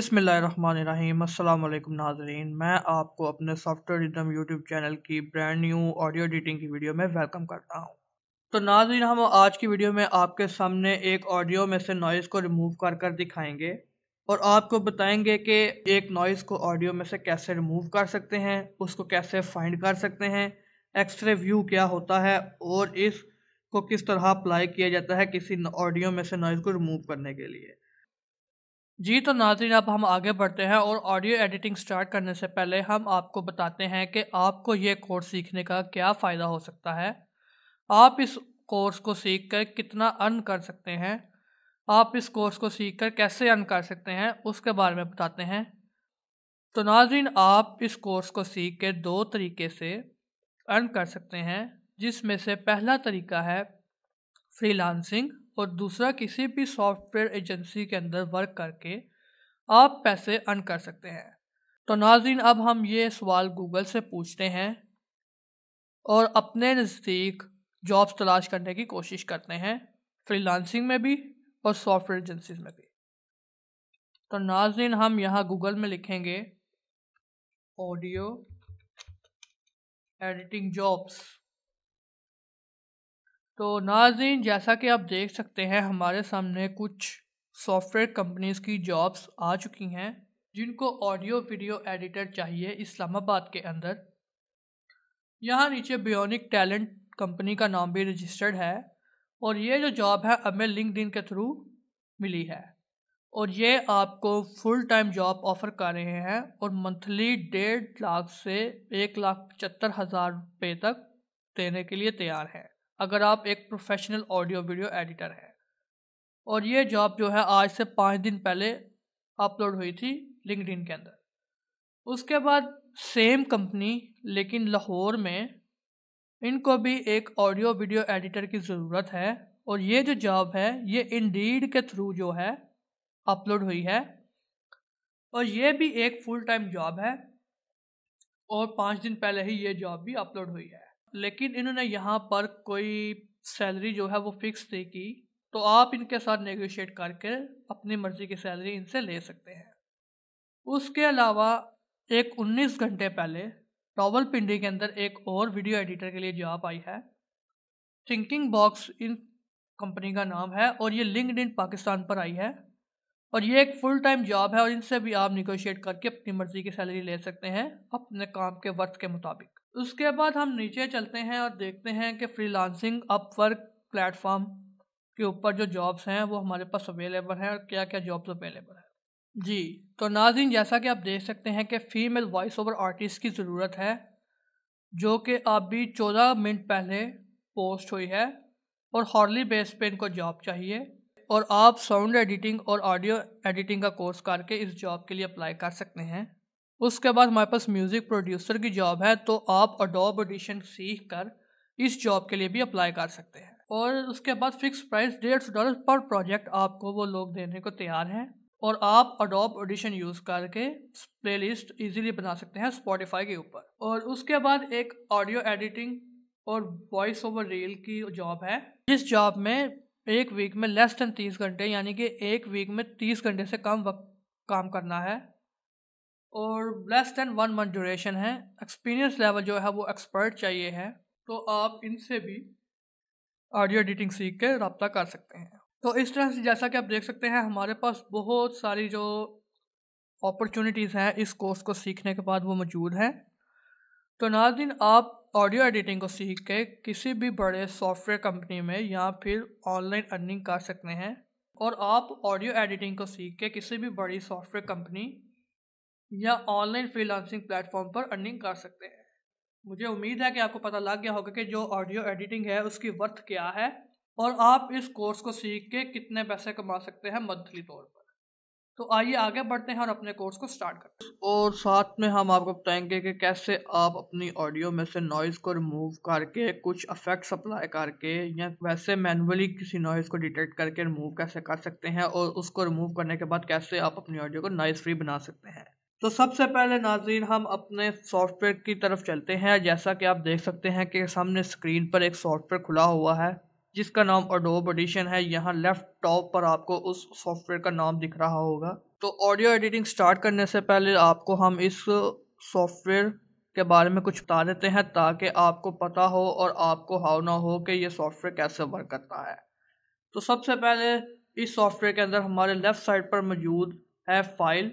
अस्सलाम अल्लाम नाजरीन मैं आपको अपने सॉफ्टवेयर रिदम यूट्यूब चैनल की ब्रांड न्यू ऑडियो एडिटिंग की वीडियो में वेलकम करता हूँ तो नाजरीन हम आज की वीडियो में आपके सामने एक ऑडियो में से नॉइज़ को रिमूव कर कर दिखाएंगे और आपको बताएंगे कि एक नॉइज़ को ऑडियो में से कैसे रिमूव कर सकते हैं उसको कैसे फाइंड कर सकते हैं एक्सरे व्यू क्या होता है और इसको किस तरह अप्लाई किया जाता है किसी ऑडियो में से नॉइज़ को रिमूव करने के लिए जी तो नाजरीन अब हम आगे बढ़ते हैं और ऑडियो एडिटिंग स्टार्ट करने से पहले हम आपको बताते हैं कि आपको ये कोर्स सीखने का क्या फ़ायदा हो सकता है आप इस कोर्स को सीख कर कितना अर्न कर सकते हैं आप इस कोर्स को सीख कर कैसे अर्न कर सकते हैं उसके बारे में बताते हैं तो नाजरीन आप इस कोर्स को सीख कर दो तरीके से अर्न कर सकते हैं जिसमें से पहला तरीका है फ्रीलांसिंग और दूसरा किसी भी सॉफ्टवेयर एजेंसी के अंदर वर्क करके आप पैसे अर्न कर सकते हैं तो नाजिन अब हम ये सवाल गूगल से पूछते हैं और अपने नज़दीक जॉब्स तलाश करने की कोशिश करते हैं फ्रीलांसिंग में भी और सॉफ्टवेयर एजेंसीज में भी तो नाजिन हम यहाँ गूगल में लिखेंगे ऑडियो एडिटिंग जॉब्स तो नाजीन जैसा कि आप देख सकते हैं हमारे सामने कुछ सॉफ्टवेयर कंपनीज की जॉब्स आ चुकी हैं जिनको ऑडियो वीडियो एडिटर चाहिए इस्लामाबाद के अंदर यहाँ नीचे बियोनिक टैलेंट कंपनी का नाम भी रजिस्टर्ड है और ये जो जॉब है हमें लिंकड के थ्रू मिली है और ये आपको फुल टाइम जॉब ऑफ़र कर रहे हैं और मंथली डेढ़ लाख से एक लाख पचहत्तर हज़ार रुपये तक देने के लिए तैयार हैं अगर आप एक प्रोफेशनल ऑडियो वीडियो एडिटर हैं और ये जॉब जो है आज से पाँच दिन पहले अपलोड हुई थी लिंकडिन के अंदर उसके बाद सेम कंपनी लेकिन लाहौर में इनको भी एक ऑडियो वीडियो एडिटर की ज़रूरत है और ये जो जॉब है ये इंडीड के थ्रू जो है अपलोड हुई है और ये भी एक फुल टाइम जॉब है और पाँच दिन पहले ही ये जॉब भी अपलोड हुई है लेकिन इन्होंने यहाँ पर कोई सैलरी जो है वो फिक्स नहीं की तो आप इनके साथ नेगोशिएट करके अपनी मर्ज़ी की सैलरी इनसे ले सकते हैं उसके अलावा एक 19 घंटे पहले पिंडी के अंदर एक और वीडियो एडिटर के लिए जॉब आई है थिंकिंग बॉक्स इन कंपनी का नाम है और ये लिंकड इन पाकिस्तान पर आई है और ये एक फुल टाइम जॉब है और इनसे भी आप निगोशिएट करके अपनी मर्ज़ी की सैलरी ले सकते हैं अपने काम के वक्त के मुताबिक उसके बाद हम नीचे चलते हैं और देखते हैं कि फ्रीलांसिंग अपवर्क प्लेटफॉर्म के ऊपर जो जॉब्स हैं वो हमारे पास अवेलेबल हैं और क्या क्या जॉब्स अवेलेबल हैं जी तो नाजिन जैसा कि आप देख सकते हैं कि फ़ीमेल वॉइस ओवर आर्टिस्ट की ज़रूरत है जो कि अभी चौदह मिनट पहले पोस्ट हुई है और हॉर्ली बेस पे इनको जॉब चाहिए और आप साउंड एडिटिंग और ऑडियो एडिटिंग का कोर्स करके इस जॉब के लिए अप्लाई कर सकते हैं उसके बाद हमारे पास म्यूज़िक प्रोड्यूसर की जॉब है तो आप अडोब ऑडिशन सीख कर इस जॉब के लिए भी अप्लाई कर सकते हैं और उसके बाद फिक्स प्राइस डेढ़ सौ डॉलर पर प्रोजेक्ट आपको वो लोग देने को तैयार हैं और आप अडोब ऑडिशन यूज़ करके प्ले लिस्ट ईजीली बना सकते हैं स्पॉटिफाई के ऊपर और उसके बाद एक ऑडियो एडिटिंग और वॉइस ओवर रील की जॉब है जिस जॉब में एक वीक में लेस दैन तीस घंटे यानी कि एक वीक में तीस घंटे से कम वक्त काम करना है और less than one month duration है एक्सपीरियंस लेवल जो है वो एक्सपर्ट चाहिए है तो आप इनसे भी ऑडियो एडिटिंग सीख के रबता कर सकते हैं तो इस तरह से जैसा कि आप देख सकते हैं हमारे पास बहुत सारी जो अपॉर्चुनिटीज़ हैं इस कोर्स को सीखने के बाद वो मौजूद हैं तो नाजिन आप ऑडियो एडिटिंग को सीख के किसी भी बड़े सॉफ्टवेयर कंपनी में या फिर ऑनलाइन अर्निंग कर सकते हैं और आप ऑडियो एडिटिंग को सीख के किसी भी बड़ी सॉफ्टवेयर कंपनी या ऑनलाइन फ्रीलांसिंग प्लेटफॉर्म पर अर्निंग कर सकते हैं मुझे उम्मीद है कि आपको पता लग गया होगा कि जो ऑडियो एडिटिंग है उसकी वर्थ क्या है और आप इस कोर्स को सीख के कितने पैसे कमा सकते हैं मंथली तौर पर तो आइए आगे बढ़ते हैं और अपने कोर्स को स्टार्ट करते हैं और साथ में हम आपको बताएंगे कि कैसे आप अपनी ऑडियो में से नॉइज़ को रिमूव करके कुछ अफेक्ट्स अप्लाई करके या वैसे मैनुअली किसी नॉइज़ को डिटेक्ट करके रिमूव कैसे कर सकते हैं और उसको रिमूव करने के बाद कैसे आप अपनी ऑडियो को नॉइज़ फ्री बना सकते हैं तो सबसे पहले नाजीन हम अपने सॉफ्टवेयर की तरफ चलते हैं जैसा कि आप देख सकते हैं कि सामने स्क्रीन पर एक सॉफ्टवेयर खुला हुआ है जिसका नाम अडोब एडिशन है यहाँ लेफ्ट टॉप पर आपको उस सॉफ्टवेयर का नाम दिख रहा होगा तो ऑडियो एडिटिंग स्टार्ट करने से पहले आपको हम इस सॉफ्टवेयर के बारे में कुछ बता देते हैं ताकि आपको पता हो और आपको हाव ना हो कि ये सॉफ्टवेयर कैसे वर्क करता है तो सबसे पहले इस सॉफ्टवेयर के अंदर हमारे लेफ़्ट साइड पर मौजूद है फाइल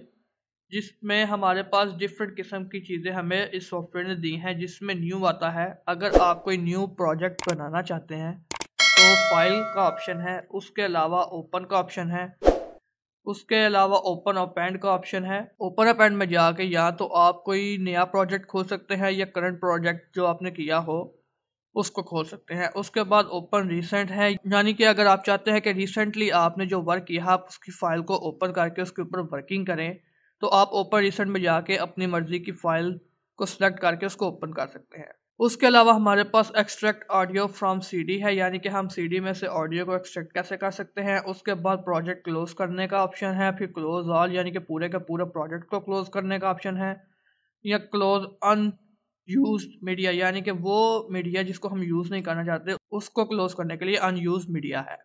जिसमें हमारे पास डिफरेंट किस्म की चीज़ें हमें इस सॉफ्टवेयर ने दी हैं जिसमें न्यू आता है अगर आप कोई न्यू प्रोजेक्ट बनाना चाहते हैं तो फाइल का ऑप्शन है उसके अलावा ओपन का ऑप्शन है उसके अलावा ओपन अप का ऑप्शन है ओपन अप एंड में जाके या तो आप कोई नया प्रोजेक्ट खोल सकते हैं या करंट प्रोजेक्ट जो आपने किया हो उसको खोल सकते हैं उसके बाद ओपन रिसेंट है यानी कि अगर आप चाहते हैं कि रिसेंटली आपने जो वर्क किया आप उसकी फ़ाइल को ओपन करके उसके ऊपर वर्किंग करें तो आप ओपन रिसेंट में जाके अपनी मर्ज़ी की फ़ाइल को सिलेक्ट करके उसको ओपन कर सकते हैं उसके अलावा हमारे पास एक्सट्रैक्ट ऑडियो फ्रॉम सीडी है यानी कि हम सीडी में से ऑडियो को एक्सट्रैक्ट कैसे कर सकते हैं उसके बाद प्रोजेक्ट क्लोज़ करने का ऑप्शन है फिर क्लोज़ ऑल यानी कि पूरे का पूरा प्रोजेक्ट को क्लोज़ करने का ऑप्शन है या क्लोज़ अन यूज मीडिया यानी कि वो मीडिया जिसको हम यूज़ नहीं करना चाहते उसको क्लोज़ करने के लिए अनयूज मीडिया है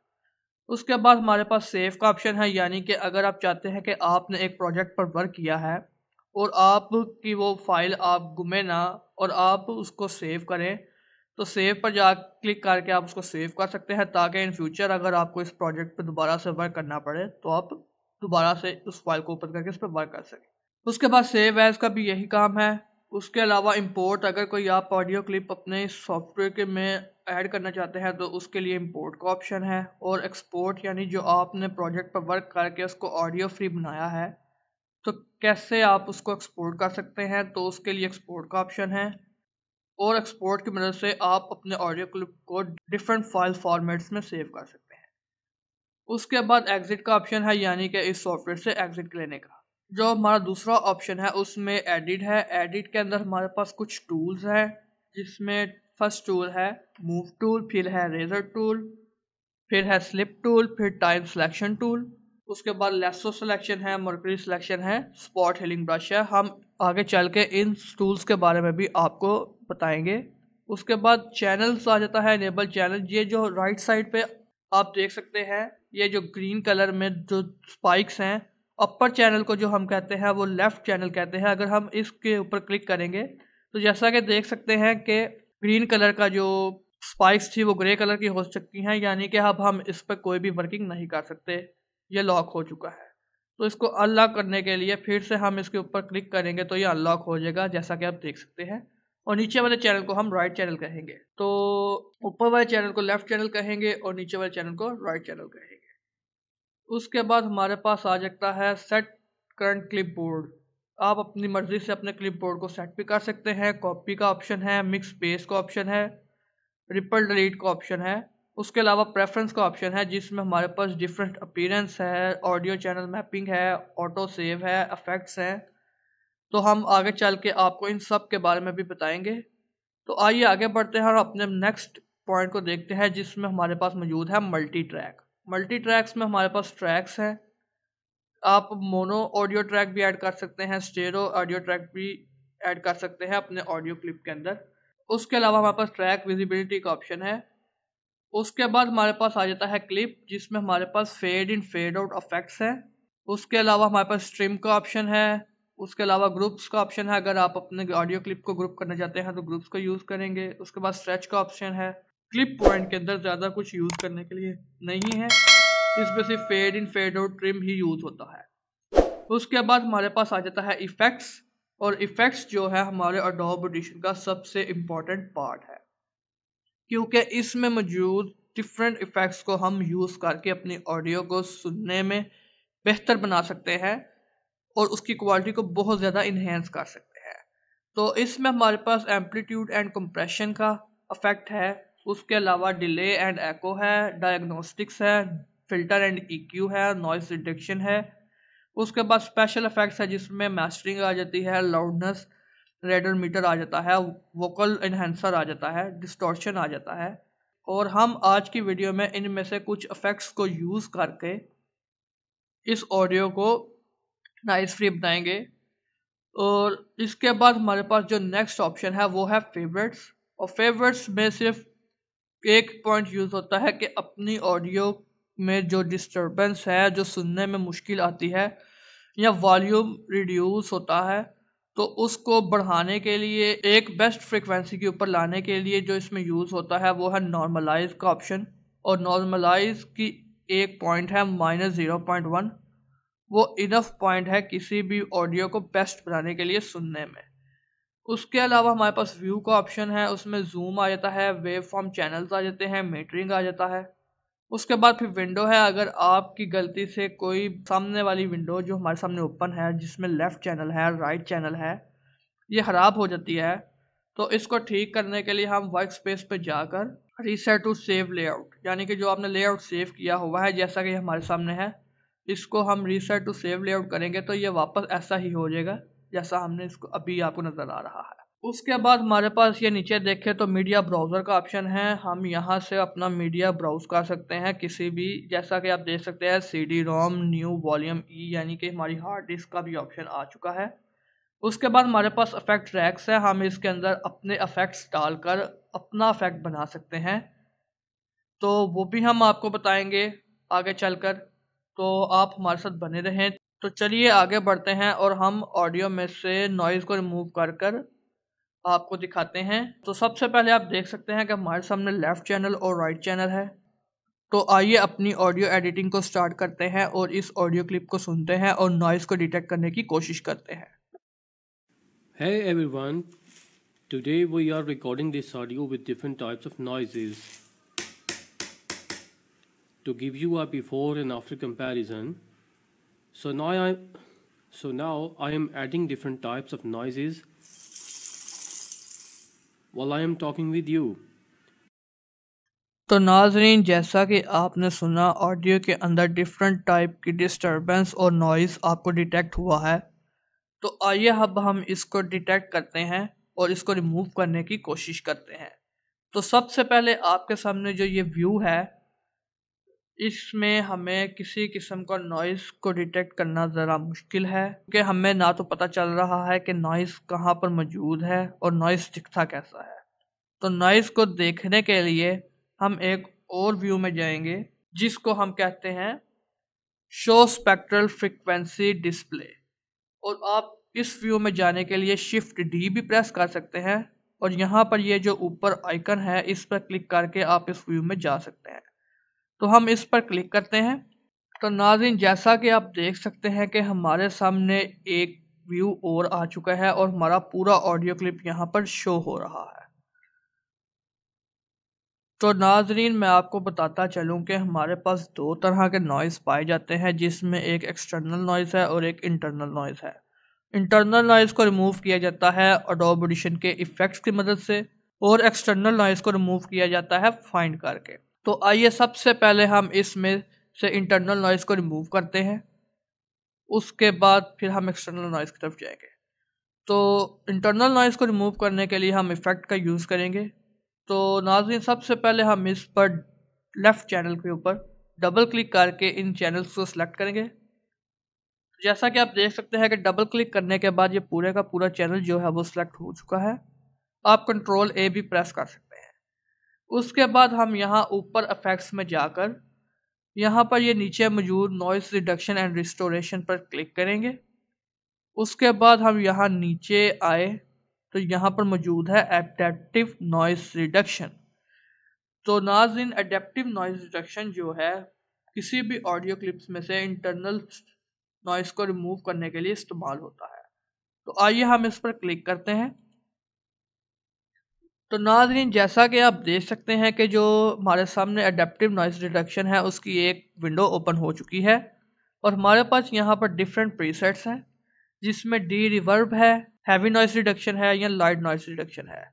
उसके बाद हमारे पास सेव का ऑप्शन है यानी कि अगर आप चाहते हैं कि आपने एक प्रोजेक्ट पर वर्क किया है और आपकी वो फाइल आप गुमे ना और आप उसको सेव करें तो सेव पर जा क्लिक करके आप उसको सेव कर सकते हैं ताकि इन फ्यूचर अगर आपको इस प्रोजेक्ट पर दोबारा से वर्क करना पड़े तो आप दोबारा से उस फाइल को ओपन करके इस पर वर्क कर सकें उसके बाद सेव एज का भी यही काम है उसके अलावा इंपोर्ट अगर कोई आप ऑडियो क्लिप अपने सॉफ्टवेयर के में ऐड करना चाहते हैं तो उसके लिए इंपोर्ट का ऑप्शन है और एक्सपोर्ट यानी जो आपने प्रोजेक्ट पर वर्क करके उसको ऑडियो फ्री बनाया है तो कैसे आप उसको एक्सपोर्ट कर सकते हैं तो उसके लिए एक्सपोर्ट का ऑप्शन है और एक्सपोर्ट की मदद से आप अपने ऑडियो क्लिप को डिफरेंट फाइल फॉर्मेट्स में सेव कर सकते हैं उसके बाद एग्ज़िट का ऑप्शन है यानी कि इस सॉफ्टवेयर से एग्ज़िट लेने का जो हमारा दूसरा ऑप्शन है उसमें एडिट है एडिट के अंदर हमारे पास कुछ टूल्स हैं जिसमें फर्स्ट टूल है मूव टूल फिर है रेजर टूल फिर है स्लिप टूल फिर टाइम सिलेक्शन टूल उसके बाद लेसो सिलेक्शन है मर्करी सिलेक्शन है स्पॉट हीलिंग ब्रश है हम आगे चल के इन टूल्स के बारे में भी आपको बताएंगे उसके बाद चैनल्स आ जाता है इनेबल चैनल ये जो राइट साइड पे आप देख सकते हैं ये जो ग्रीन कलर में जो स्पाइक्स हैं अपर चैनल को जो हम कहते हैं वो लेफ़्ट चैनल कहते हैं अगर हम इसके ऊपर क्लिक करेंगे तो जैसा कि देख सकते हैं कि ग्रीन कलर का जो स्पाइक्स थी वो ग्रे कलर की हो सकती हैं यानी कि अब हम इस पर कोई भी वर्किंग नहीं कर सकते ये लॉक हो चुका है तो इसको अनलॉक करने के लिए फिर से हम इसके ऊपर क्लिक करेंगे तो ये अनलॉक हो जाएगा जैसा कि आप देख सकते हैं और नीचे वाले चैनल को हम राइट चैनल कहेंगे तो ऊपर वाले चैनल को लेफ्ट चैनल कहेंगे और नीचे वाले चैनल को राइट चैनल कहेंगे उसके बाद हमारे पास आ जाता है सेट करंट क्लिप बोर्ड आप अपनी मर्ज़ी से अपने क्लिप बोर्ड को सेट भी कर सकते हैं कॉपी का ऑप्शन है मिक्स स्पेस का ऑप्शन है रिपल डिलीट का ऑप्शन है उसके अलावा प्रेफरेंस का ऑप्शन है जिसमें हमारे पास डिफरेंट अपीरेंस है ऑडियो चैनल मैपिंग है ऑटो सेव है अफेक्ट्स हैं तो हम आगे चल के आपको इन सब के बारे में भी बताएंगे तो आइए आगे बढ़ते हैं और अपने नेक्स्ट पॉइंट को देखते हैं जिसमें हमारे पास मौजूद है मल्टी ट्रैक मल्टी ट्रैक्स में हमारे पास ट्रैक्स हैं आप मोनो ऑडियो ट्रैक भी ऐड कर सकते हैं स्टेरो ऑडियो ट्रैक भी ऐड कर सकते हैं अपने ऑडियो क्लिप के अंदर उसके अलावा हमारे पास ट्रैक विजिबिलिटी का ऑप्शन है उसके बाद हमारे पास आ जाता है क्लिप जिसमें हमारे पास fade in fade out effects हैं उसके अलावा हमारे पास स्ट्रीम का ऑप्शन है उसके अलावा ग्रुप्स का ऑप्शन है अगर आप अपने ऑडियो क्लिप को ग्रुप करना चाहते हैं तो ग्रुप्स को यूज़ करेंगे उसके बाद स्ट्रेच का ऑप्शन है क्लिप पॉइंट के अंदर ज़्यादा कुछ यूज़ करने के लिए नहीं है इसमें सिर्फ fade in fade out trim ही यूज़ होता है उसके बाद हमारे पास आ जाता है इफ़ेक्ट्स और इफ़ेक्ट्स जो है हमारे अडोब एडिशन का सबसे इम्पॉर्टेंट पार्ट है क्योंकि इसमें मौजूद डिफरेंट इफ़ेक्ट्स को हम यूज़ करके अपनी ऑडियो को सुनने में बेहतर बना सकते हैं और उसकी क्वालिटी को बहुत ज़्यादा इन्हेंस कर सकते हैं तो इसमें हमारे पास एम्पलीट्यूड एंड कंप्रेशन का अफेक्ट है उसके अलावा डिले एंड एको है डायग्नोस्टिक्स है फिल्टर एंड ईक्यू e है नॉइस डिटेक्शन है उसके बाद स्पेशल इफेक्ट्स है जिसमें मास्टरिंग आ जाती है लाउडनेस रेडर मीटर आ जाता है वोकल इन्हेंसर आ जाता है डिस्टॉर्शन आ जाता है और हम आज की वीडियो में इनमें से कुछ इफेक्ट्स को यूज़ करके इस ऑडियो को नाइस फ्री बनाएंगे और इसके बाद हमारे पास जो नेक्स्ट ऑप्शन है वो है फेवरेट्स और फेवरेट्स में सिर्फ एक पॉइंट यूज़ होता है कि अपनी ऑडियो में जो डिस्टर्बेंस है जो सुनने में मुश्किल आती है या वॉल्यूम रिड्यूस होता है तो उसको बढ़ाने के लिए एक बेस्ट फ्रिक्वेंसी के ऊपर लाने के लिए जो इसमें यूज़ होता है वो है नॉर्मलाइज का ऑप्शन और नॉर्मलाइज की एक पॉइंट है माइनस ज़ीरो पॉइंट वन वो इनफ पॉइंट है किसी भी ऑडियो को बेस्ट बनाने के लिए सुनने में उसके अलावा हमारे पास व्यू का ऑप्शन है उसमें जूम आ जाता है वेव फॉर्म चैनल्स आ जाते हैं मीटरिंग आ जाता है उसके बाद फिर विंडो है अगर आपकी गलती से कोई सामने वाली विंडो जो हमारे सामने ओपन है जिसमें लेफ़्ट चैनल है राइट चैनल है ये ख़राब हो जाती है तो इसको ठीक करने के लिए हम वर्क स्पेस पर जाकर रीसेट टू सेव लेआउट यानी कि जो आपने लेआउट सेव किया हुआ है जैसा कि हमारे सामने है इसको हम रीसेट टू सेव लेआउट करेंगे तो ये वापस ऐसा ही हो जाएगा जैसा हमने इसको अभी आपको नज़र आ रहा है उसके बाद हमारे पास ये नीचे देखे तो मीडिया ब्राउज़र का ऑप्शन है हम यहाँ से अपना मीडिया ब्राउज़ कर सकते हैं किसी भी जैसा कि आप देख सकते हैं CD ROM new volume E यानी कि हमारी हार्ड डिस्क का भी ऑप्शन आ चुका है उसके बाद हमारे पास अफेक्ट ट्रैक्स है हम इसके अंदर अपने अफेक्ट्स डालकर अपना अफेक्ट बना सकते हैं तो वो भी हम आपको बताएंगे आगे कर तो आप हमारे साथ बने रहें तो चलिए आगे बढ़ते हैं और हम ऑडियो में से नॉइज़ को रिमूव कर कर आपको दिखाते हैं तो सबसे पहले आप देख सकते हैं कि हमारे सामने लेफ़्ट चैनल और राइट चैनल है तो आइए अपनी ऑडियो एडिटिंग को स्टार्ट करते हैं और इस ऑडियो क्लिप को सुनते हैं और नॉइज़ को डिटेक्ट करने की कोशिश करते हैं Hey everyone, today we are recording this audio with different types of noises. To give you a before and after comparison, so now I, so now I am adding different types of noises while I am talking with you. तो नाजरीन जैसा कि आपने सुना audio के अंदर different type की disturbance और नॉइज़ आपको डिटेक्ट हुआ है तो आइए अब हम इसको डिटेक्ट करते हैं और इसको रिमूव करने की कोशिश करते हैं तो सबसे पहले आपके सामने जो ये व्यू है इसमें हमें किसी किस्म का नॉइस को डिटेक्ट करना ज़रा मुश्किल है क्योंकि हमें ना तो पता चल रहा है कि नॉइस कहाँ पर मौजूद है और नॉइस दिखता कैसा है तो नॉइस को देखने के लिए हम एक और व्यू में जाएंगे जिसको हम कहते हैं शो स्पेक्ट्रल फ्रिक्वेंसी डिस्प्ले और आप इस व्यू में जाने के लिए शिफ्ट डी भी प्रेस कर सकते हैं और यहाँ पर ये जो ऊपर आइकन है इस पर क्लिक करके आप इस व्यू में जा सकते हैं तो हम इस पर क्लिक करते हैं तो नाजिन जैसा कि आप देख सकते हैं कि हमारे सामने एक व्यू और आ चुका है और हमारा पूरा ऑडियो क्लिप यहाँ पर शो हो रहा है तो नाजरीन मैं आपको बताता चलूँ कि हमारे पास दो तरह के नॉइज़ पाए जाते हैं जिसमें एक एक्सटर्नल नॉइज़ है और एक इंटरनल नॉइज़ है इंटरनल नॉइज़ को रिमूव किया जाता है अडोब के इफ़ेक्ट्स की मदद से और एक्सटर्नल नॉइज़ को रिमूव किया जाता है फाइंड करके तो आइए सबसे पहले हम इसमें से इंटरनल नॉइज़ को रिमूव करते हैं उसके बाद फिर हम एक्सटर्नल नॉइज़ की तरफ जाएंगे तो इंटरनल नॉइज़ को रिमूव करने के लिए हम इफ़ेक्ट का यूज़ करेंगे तो नाजिन सबसे पहले हम इस पर लेफ़्ट चैनल के ऊपर डबल क्लिक करके इन चैनल्स को सिलेक्ट करेंगे जैसा कि आप देख सकते हैं कि डबल क्लिक करने के बाद ये पूरे का पूरा चैनल जो है वो सिलेक्ट हो चुका है आप कंट्रोल ए भी प्रेस कर सकते उसके बाद हम यहाँ ऊपर अफेक्ट्स में जाकर यहाँ पर ये नीचे मौजूद नॉइस रिडक्शन एंड रिस्टोरेशन पर क्लिक करेंगे उसके बाद हम यहाँ नीचे आए तो यहाँ पर मौजूद है एडेप्टिव नॉइस रिडक्शन तो नाजिन एडेप्टिव नॉइस रिडक्शन जो है किसी भी ऑडियो क्लिप्स में से इंटरनल नॉइस को रिमूव करने के लिए इस्तेमाल होता है तो आइए हम इस पर क्लिक करते हैं तो नाजरीन जैसा कि आप देख सकते हैं कि जो हमारे सामने अडेप्टिव नॉइज़ डिडक्शन है उसकी एक विंडो ओपन हो चुकी है और हमारे पास यहाँ पर डिफरेंट प्रीसेट्स हैं जिसमें डी रिवर्ब है हैवी नॉइस रिडक्शन है या लाइट नॉइस रिडक्शन है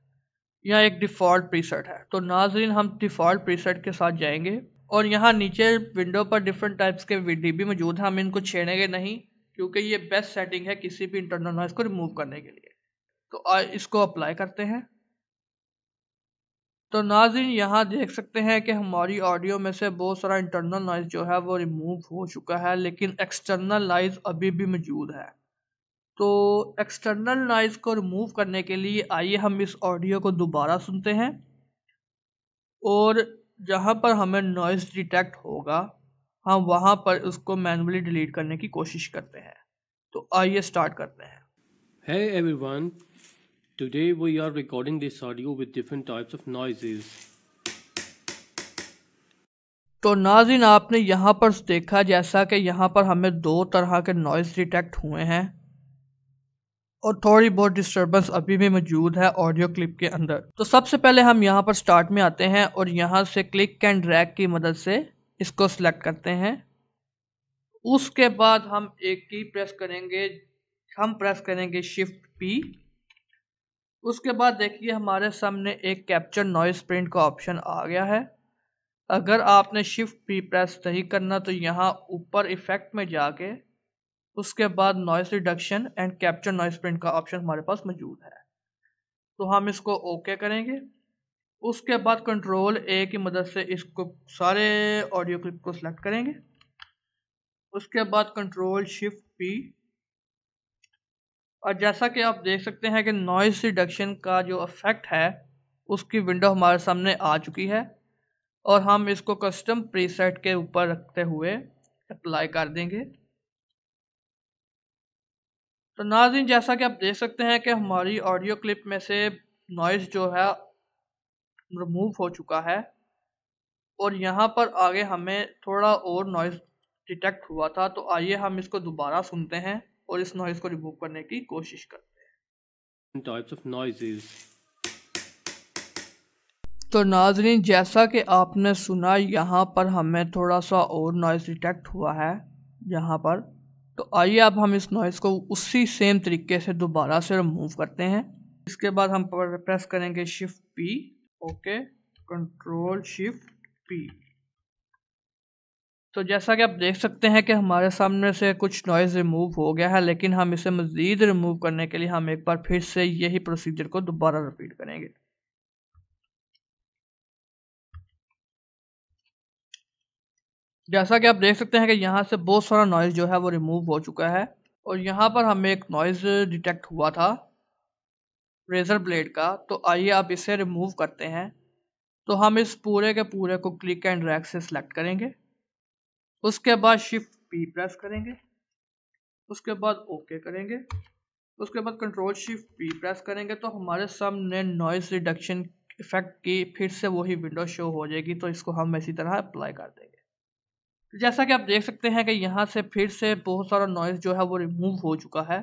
या एक डिफ़ॉल्ट प्रीसेट है तो नाजरीन हम डिफ़ॉल्ट प्रीसेट के साथ जाएंगे और यहाँ नीचे विंडो पर डिफरेंट टाइप्स के डी भी मौजूद हैं हम इनको छेड़ेंगे नहीं क्योंकि ये बेस्ट सेटिंग है किसी भी इंटरनल नॉइस को रिमूव करने के लिए तो इसको अप्लाई करते हैं तो नाजिन यहाँ देख सकते हैं कि हमारी ऑडियो में से बहुत सारा इंटरनल नॉइज़ जो है वो रिमूव हो चुका है लेकिन एक्सटर्नल नॉइज़ अभी भी मौजूद है तो एक्सटर्नल नॉइज़ को रिमूव करने के लिए आइए हम इस ऑडियो को दोबारा सुनते हैं और जहाँ पर हमें नॉइज़ डिटेक्ट होगा हम वहाँ पर उसको मैनुअली डिलीट करने की कोशिश करते हैं तो आइए स्टार्ट करते हैं hey everyone Today we are recording this audio with different types of noises. तो नाजिन आपने यहाँ पर देखा जैसा कि यहाँ पर हमें दो तरह के नॉइज़ डिटेक्ट हुए हैं और थोड़ी बहुत डिस्टरबेंस अभी भी मौजूद है ऑडियो क्लिप के अंदर तो सबसे पहले हम यहाँ पर स्टार्ट में आते हैं और यहाँ से क्लिक एंड ड्रैग की मदद से इसको सिलेक्ट करते हैं उसके बाद हम एक की प्रेस करेंगे हम प्रेस करेंगे शिफ्ट पी उसके बाद देखिए हमारे सामने एक कैप्चर नॉइस प्रिंट का ऑप्शन आ गया है अगर आपने शिफ्ट पी प्रेस नहीं करना तो यहाँ ऊपर इफेक्ट में जाके उसके बाद noise reduction and capture noise print का ऑप्शन हमारे पास मौजूद है तो हम इसको ओके करेंगे उसके बाद कंट्रोल ए की मदद से इसको सारे ऑडियो क्लिप को सिलेक्ट करेंगे उसके बाद कंट्रोल शिफ्ट पी और जैसा कि आप देख सकते हैं कि नॉइज़ रिडक्शन का जो इफ़ेक्ट है उसकी विंडो हमारे सामने आ चुकी है और हम इसको कस्टम प्रीसेट के ऊपर रखते हुए अप्लाई कर देंगे तो नाजिन जैसा कि आप देख सकते हैं कि हमारी ऑडियो क्लिप में से नॉइज़ जो है रिमूव हो चुका है और यहाँ पर आगे हमें थोड़ा और नॉइज़ डिटेक्ट हुआ था तो आइए हम इसको दोबारा सुनते हैं और इस नॉइज को रिमूव करने की कोशिश करते हैं टाइप्स ऑफ नॉइजेस तो नाजरीन जैसा कि आपने सुना यहाँ पर हमें थोड़ा सा और नॉइज़ डिटेक्ट हुआ है यहाँ पर तो आइए अब हम इस नॉइज़ को उसी सेम तरीके से दोबारा से रिमूव करते हैं इसके बाद हम प्रेस करेंगे shift P okay control shift P तो जैसा कि आप देख सकते हैं कि हमारे सामने से कुछ नॉइज़ रिमूव हो गया है लेकिन हम इसे मज़ीद रिमूव करने के लिए हम एक बार फिर से यही प्रोसीजर को दोबारा रिपीट करेंगे जैसा कि आप देख सकते हैं कि यहाँ से बहुत सारा नॉइज़ जो है वो रिमूव हो चुका है और यहाँ पर हमें एक नॉइज़ डिटेक्ट हुआ था रेज़र ब्लेड का तो आइए आप इसे रिमूव करते हैं तो हम इस पूरे के पूरे को क्लिक एंड रैक से सिलेक्ट करेंगे उसके बाद शिफ्ट पी प्रेस करेंगे उसके बाद ओके करेंगे उसके बाद कंट्रोल शिफ्ट पी प्रेस करेंगे तो हमारे सामने नॉइस रिडक्शन इफेक्ट की फिर से वही विंडो शो हो जाएगी तो इसको हम इसी तरह अप्लाई कर देंगे तो जैसा कि आप देख सकते हैं कि यहाँ से फिर से बहुत सारा नॉइज़ जो है वो रिमूव हो चुका है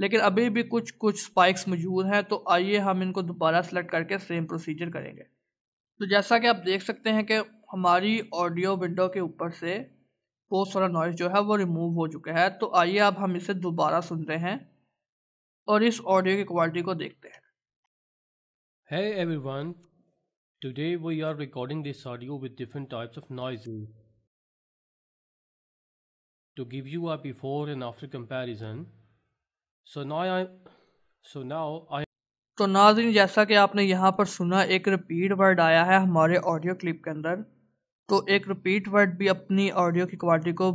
लेकिन अभी भी कुछ कुछ स्पाइक्स मौजूद हैं तो आइए हम इनको दोबारा सेलेक्ट करके सेम प्रोसीजर करेंगे तो जैसा कि आप देख सकते हैं कि हमारी ऑडियो विंडो के ऊपर से बहुत सारा नॉइज़ जो है वो रिमूव हो चुका है तो आइए अब हम इसे दोबारा सुनते हैं और इस ऑडियो की क्वालिटी को देखते हैं hey everyone today we are recording this audio with different types of noise to give you are before and after comparison so now so now I तो नाजिन जैसा कि आपने यहाँ पर सुना एक रिपीट वर्ड आया है हमारे ऑडियो क्लिप के अंदर तो एक रिपीट वर्ड भी अपनी ऑडियो की क्वालिटी को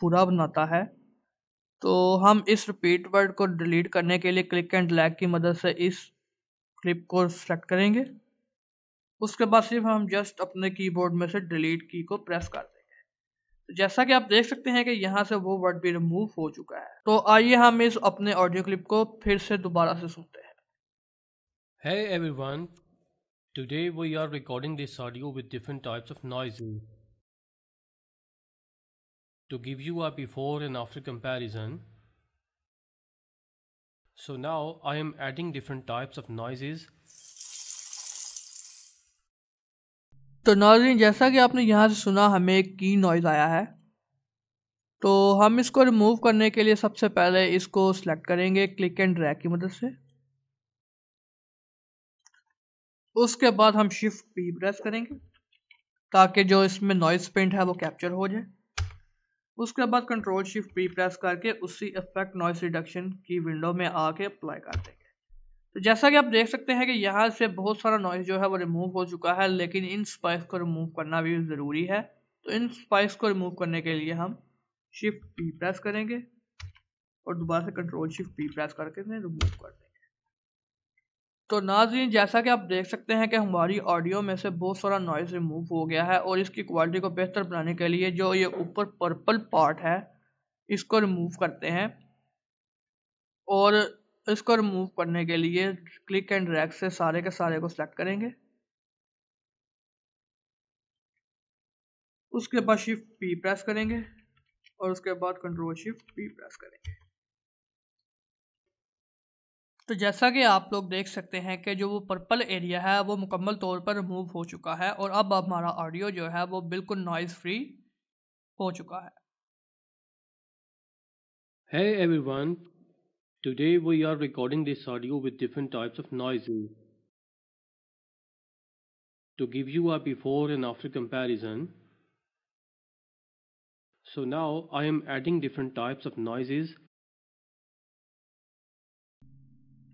पूरा बनाता है तो हम इस रिपीट वर्ड को डिलीट करने के लिए क्लिक एंड लैग की मदद से इस क्लिप को सेलेक्ट करेंगे उसके बाद सिर्फ हम जस्ट अपने कीबोर्ड में से डिलीट की को प्रेस कर देंगे तो जैसा कि आप देख सकते हैं कि यहाँ से वो वर्ड भी रिमूव हो चुका है तो आइए हम इस अपने ऑडियो क्लिप को फिर से दोबारा से सुनते हैं Hey everyone, Today we are recording this audio with different types of noises. To give you a before and after comparison. So now I am adding different types of noises. तो नाजरीन जैसा कि आपने यहाँ से सुना हमें एक की नॉइज़ आया है तो हम इसको रिमूव करने के लिए सबसे पहले इसको सेलेक्ट करेंगे क्लिक एंड ड्रैग की मदद से उसके बाद हम शिफ्ट पी प्रेस करेंगे ताकि जो इसमें नॉइस पेंट है वो कैप्चर हो जाए उसके बाद कंट्रोल शिफ्ट पी प्रेस करके उसी इफेक्ट नॉइस रिडक्शन की विंडो में आके अप्लाई कर देंगे तो जैसा कि आप देख सकते हैं कि यहाँ से बहुत सारा नॉइस जो है वो रिमूव हो चुका है लेकिन इन स्पाइस को रिमूव करना भी ज़रूरी है तो इन स्पाइस को रिमूव करने के लिए हम शिफ्ट पी प्रेस करेंगे और दोबारा से कंट्रोल शिफ्ट पी प्रेस करके रिमूव कर देंगे तो नाजीन जैसा कि आप देख सकते हैं कि हमारी ऑडियो में से बहुत सारा नॉइज़ रिमूव हो गया है और इसकी क्वालिटी को बेहतर बनाने के लिए जो ये ऊपर पर्पल पार्ट है इसको रिमूव करते हैं और इसको रिमूव करने के लिए क्लिक एंड ड्रैग से सारे के सारे को सिलेक्ट करेंगे उसके बाद शिफ्ट पी प्रेस करेंगे और उसके बाद कंट्रोल शिफ्ट पी प्रेस करेंगे तो जैसा कि आप लोग देख सकते हैं कि जो वो पर्पल एरिया है वो मुकम्मल तौर पर रिमूव हो चुका है और अब हमारा ऑडियो जो है वो बिल्कुल नॉइज़ फ्री हो चुका है Hey everyone, today we are recording this audio with different types of noises. To give you a before and after comparison, so now I am adding different types of noises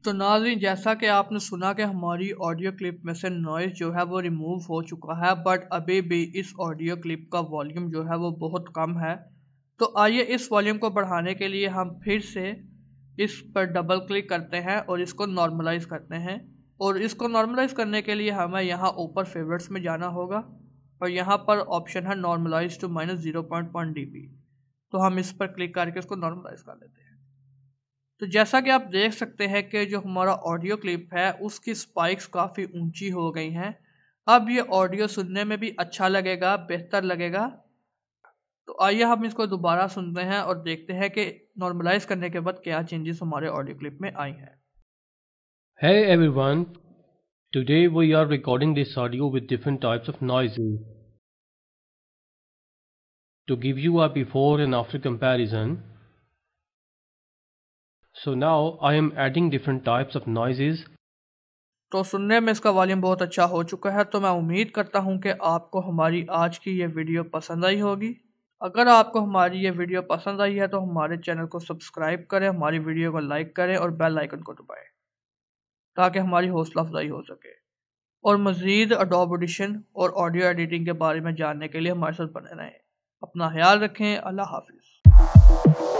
तो नाजी जैसा कि आपने सुना कि हमारी ऑडियो क्लिप में से नॉइज़ जो है वो रिमूव हो चुका है बट अभी भी इस ऑडियो क्लिप का वॉल्यूम जो है वो बहुत कम है तो आइए इस वॉल्यूम को बढ़ाने के लिए हम फिर से इस पर डबल क्लिक करते हैं और इसको नॉर्मलाइज करते हैं और इसको नॉर्मलाइज करने के लिए हमें यहाँ ऊपर फेवरेट्स में जाना होगा और यहाँ पर ऑप्शन है normalize to minus zero point one D तो हम इस पर क्लिक करके इसको नॉर्मलाइज कर लेते हैं तो जैसा कि आप देख सकते हैं कि जो हमारा ऑडियो क्लिप है उसकी स्पाइक्स काफ़ी ऊंची हो गई हैं अब ये ऑडियो सुनने में भी अच्छा लगेगा बेहतर लगेगा तो आइए हम इसको दोबारा सुनते हैं और देखते हैं कि नॉर्मलाइज करने के बाद क्या चेंजेस हमारे ऑडियो क्लिप में आई हैं hey every everyone today we are recording this audio with different types of noise to give you are before and after comparison so now I am adding different types of noises तो सुनने में इसका volume बहुत अच्छा हो चुका है तो मैं उम्मीद करता हूँ कि आपको हमारी आज की ये वीडियो पसंद आई होगी अगर आपको हमारी ये वीडियो पसंद आई है तो हमारे चैनल को सब्सक्राइब करें हमारी वीडियो को लाइक करें और बेल आइकन को दबाएं ताकि हमारी हौसला अफजाई हो सके और मज़ीद अडोब एडिशन और ऑडियो एडिटिंग के बारे में जानने के लिए हमारे साथ बने रहें अपना ख्याल रखें अल्लाह हाफिज़